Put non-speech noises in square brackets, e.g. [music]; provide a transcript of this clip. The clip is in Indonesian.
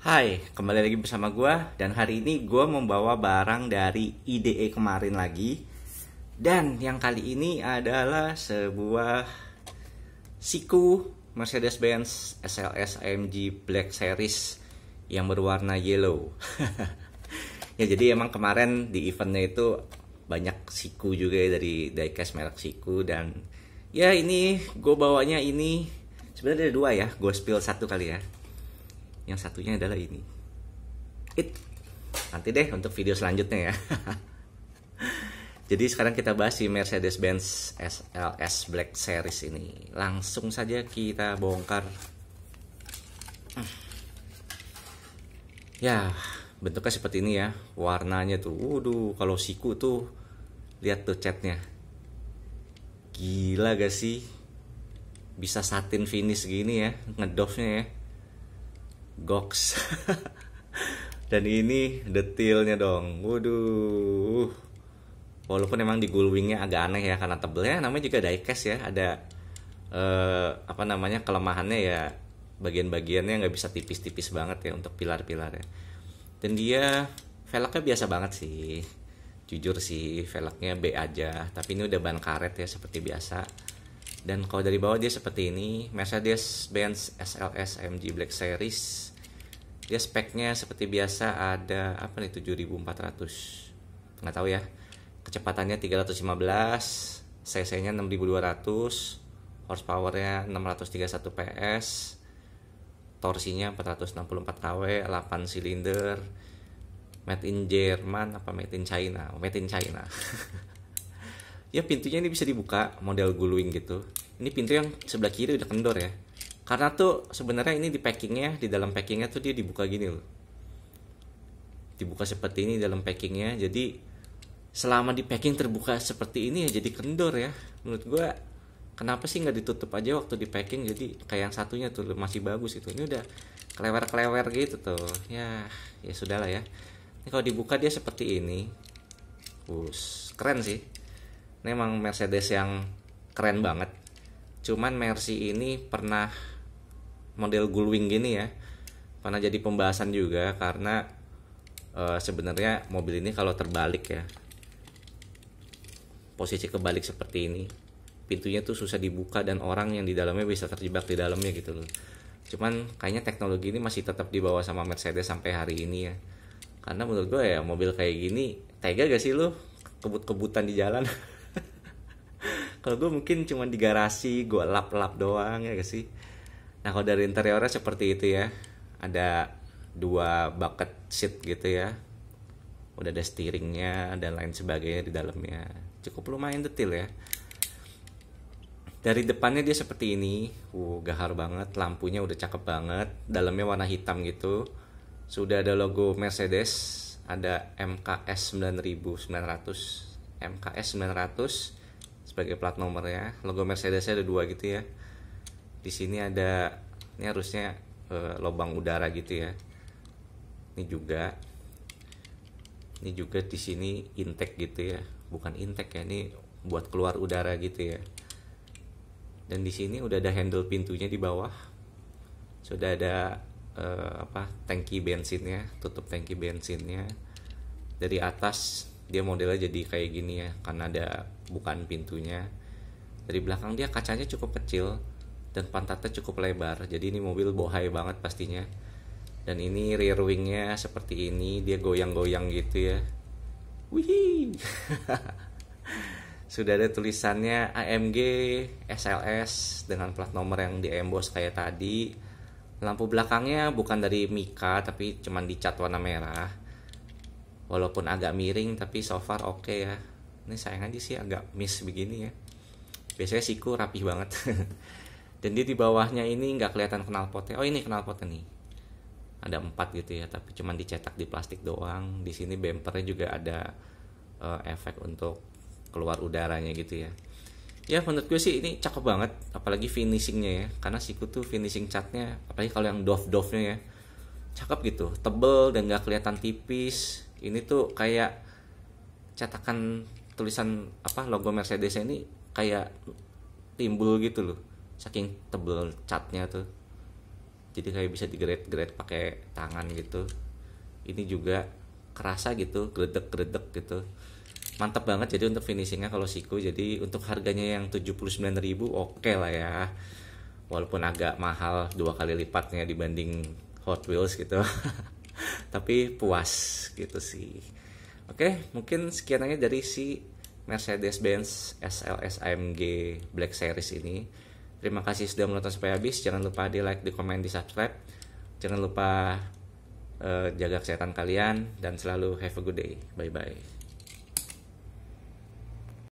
Hai, kembali lagi bersama gue dan hari ini gue membawa barang dari IDE kemarin lagi dan yang kali ini adalah sebuah siku Mercedes-Benz SLS AMG Black Series yang berwarna yellow. [laughs] ya jadi emang kemarin di eventnya itu banyak siku juga ya dari diecast merek siku dan ya ini gue bawanya ini sebenarnya ada dua ya gue spill satu kali ya yang satunya adalah ini it nanti deh untuk video selanjutnya ya [laughs] jadi sekarang kita bahas si Mercedes-Benz SLS Black Series ini langsung saja kita bongkar ya bentuknya seperti ini ya warnanya tuh waduh kalau siku tuh lihat tuh catnya gila gak sih bisa satin finish gini ya ngedofnya ya Goks. Dan ini detailnya dong. Waduh. Walaupun emang di gulwingnya agak aneh ya karena tebelnya namanya juga diecast ya, ada eh, apa namanya kelemahannya ya bagian-bagiannya nggak bisa tipis-tipis banget ya untuk pilar-pilarnya. Dan dia velgnya biasa banget sih. Jujur sih velgnya B aja, tapi ini udah ban karet ya seperti biasa dan kalau dari bawah dia seperti ini Mercedes Benz SLS AMG Black Series dia speknya seperti biasa ada apa nih 7400 nggak tahu ya kecepatannya 315 cc nya 6200 nya 631 PS torsinya 464 kW 8 silinder made in Jerman apa made in China made in China [laughs] ya pintunya ini bisa dibuka model gluing gitu ini pintu yang sebelah kiri udah kendor ya karena tuh sebenarnya ini di packingnya di dalam packingnya tuh dia dibuka gini loh dibuka seperti ini dalam packingnya jadi selama di packing terbuka seperti ini ya jadi kendor ya menurut gue kenapa sih nggak ditutup aja waktu di packing jadi kayak yang satunya tuh masih bagus itu. ini udah kelewer kelewer gitu tuh ya ya sudahlah ya ini kalau dibuka dia seperti ini Bus, keren sih ini emang Mercedes yang keren banget cuman Mercy ini pernah model gulwing gini ya pernah jadi pembahasan juga karena e, sebenarnya mobil ini kalau terbalik ya posisi kebalik seperti ini pintunya tuh susah dibuka dan orang yang di dalamnya bisa terjebak di dalamnya gitu loh cuman kayaknya teknologi ini masih tetap dibawa sama Mercedes sampai hari ini ya karena menurut gue ya mobil kayak gini tega gak sih lo kebut-kebutan di jalan [laughs] kalau gue mungkin cuma di garasi gue lap-lap doang ya gak sih nah kalau dari interiornya seperti itu ya ada dua bucket seat gitu ya udah ada steeringnya dan lain sebagainya di dalamnya cukup lumayan detail ya dari depannya dia seperti ini uh gahar banget lampunya udah cakep banget dalamnya warna hitam gitu sudah ada logo Mercedes ada MKS 9900 MKS 900 sebagai plat nomor ya logo Mercedesnya ada dua gitu ya di sini ada ini harusnya e, lubang udara gitu ya ini juga ini juga di sini intake gitu ya bukan intake ya ini buat keluar udara gitu ya dan di sini udah ada handle pintunya di bawah sudah ada e, apa tangki bensinnya tutup tangki bensinnya dari atas dia modelnya jadi kayak gini ya karena ada bukan pintunya dari belakang dia kacanya cukup kecil dan pantatnya cukup lebar jadi ini mobil bohai banget pastinya dan ini rear wingnya seperti ini dia goyang-goyang gitu ya wih [laughs] sudah ada tulisannya AMG SLS dengan plat nomor yang di emboss kayak tadi. Lampu belakangnya bukan dari Mika tapi cuman dicat warna merah walaupun agak miring tapi so far oke okay ya ini sayang aja sih agak miss begini ya biasanya siku rapih banget [laughs] dan dia di bawahnya ini nggak kelihatan kenal knalpotnya oh ini kenal knalpotnya nih ada empat gitu ya tapi cuman dicetak di plastik doang di sini bempernya juga ada uh, efek untuk keluar udaranya gitu ya ya menurut gue sih ini cakep banget apalagi finishingnya ya karena siku tuh finishing catnya apalagi kalau yang doff doffnya ya cakep gitu tebel dan nggak kelihatan tipis ini tuh kayak cetakan tulisan apa logo Mercedes ini kayak timbul gitu loh saking tebel catnya tuh jadi kayak bisa digeret-geret pakai tangan gitu ini juga kerasa gitu gredek-gredek gitu mantap banget jadi untuk finishingnya kalau siku jadi untuk harganya yang 79.000 oke okay lah ya walaupun agak mahal dua kali lipatnya dibanding Hot Wheels gitu [laughs] tapi puas gitu sih oke mungkin sekian aja dari si Mercedes-Benz SLS AMG Black Series ini terima kasih sudah menonton sampai habis jangan lupa di like di komen di subscribe jangan lupa uh, jaga kesehatan kalian dan selalu have a good day bye bye